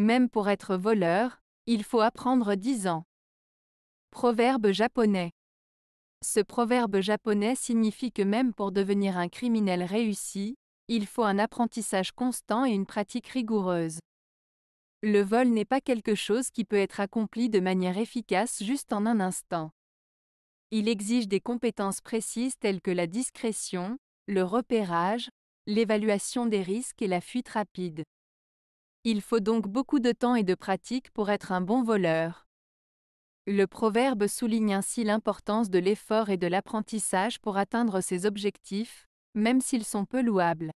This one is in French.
Même pour être voleur, il faut apprendre 10 ans. Proverbe japonais. Ce proverbe japonais signifie que même pour devenir un criminel réussi, il faut un apprentissage constant et une pratique rigoureuse. Le vol n'est pas quelque chose qui peut être accompli de manière efficace juste en un instant. Il exige des compétences précises telles que la discrétion, le repérage, l'évaluation des risques et la fuite rapide. Il faut donc beaucoup de temps et de pratique pour être un bon voleur. Le proverbe souligne ainsi l'importance de l'effort et de l'apprentissage pour atteindre ses objectifs, même s'ils sont peu louables.